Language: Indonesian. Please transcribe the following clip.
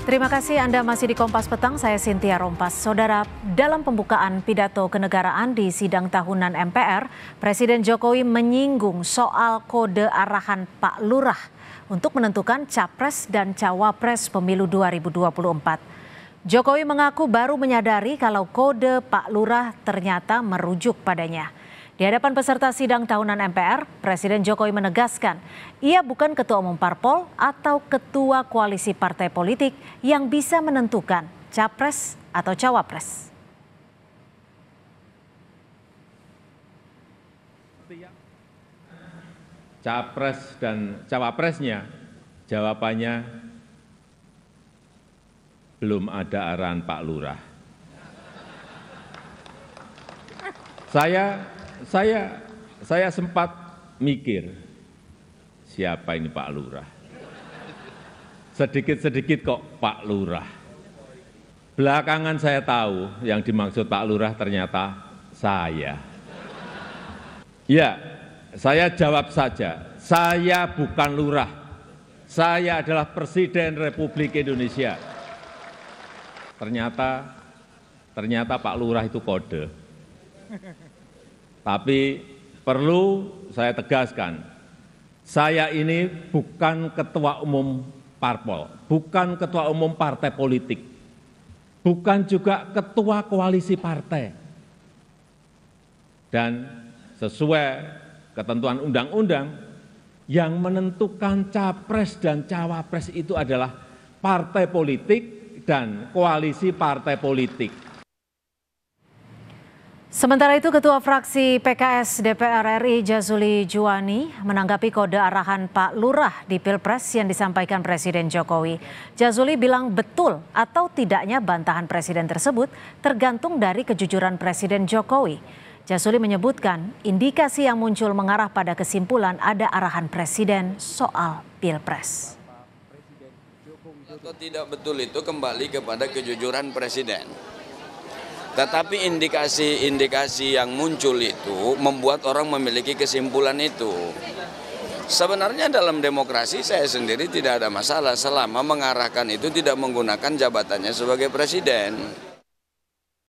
Terima kasih Anda masih di Kompas Petang, saya Sintia Rompas. Saudara, dalam pembukaan pidato kenegaraan di sidang tahunan MPR, Presiden Jokowi menyinggung soal kode arahan Pak Lurah untuk menentukan capres dan cawapres pemilu 2024. Jokowi mengaku baru menyadari kalau kode Pak Lurah ternyata merujuk padanya. Di hadapan peserta sidang tahunan MPR, Presiden Jokowi menegaskan ia bukan ketua umum parpol atau ketua koalisi partai politik yang bisa menentukan capres atau cawapres. Capres dan cawapresnya jawabannya belum ada arahan Pak Lurah. Saya saya saya sempat mikir siapa ini Pak Lurah. Sedikit-sedikit kok Pak Lurah. Belakangan saya tahu yang dimaksud Pak Lurah ternyata saya. Ya, saya jawab saja. Saya bukan lurah. Saya adalah Presiden Republik Indonesia. Ternyata ternyata Pak Lurah itu kode. Tapi perlu saya tegaskan, saya ini bukan ketua umum parpol, bukan ketua umum partai politik, bukan juga ketua koalisi partai. Dan sesuai ketentuan undang-undang, yang menentukan capres dan cawapres itu adalah partai politik dan koalisi partai politik. Sementara itu Ketua Fraksi PKS DPR RI Jazuli Juwani menanggapi kode arahan Pak Lurah di Pilpres yang disampaikan Presiden Jokowi. Jazuli bilang betul atau tidaknya bantahan Presiden tersebut tergantung dari kejujuran Presiden Jokowi. Jazuli menyebutkan indikasi yang muncul mengarah pada kesimpulan ada arahan Presiden soal Pilpres. Atau tidak betul itu kembali kepada kejujuran Presiden tetapi indikasi-indikasi yang muncul itu membuat orang memiliki kesimpulan itu. Sebenarnya dalam demokrasi saya sendiri tidak ada masalah selama mengarahkan itu tidak menggunakan jabatannya sebagai presiden.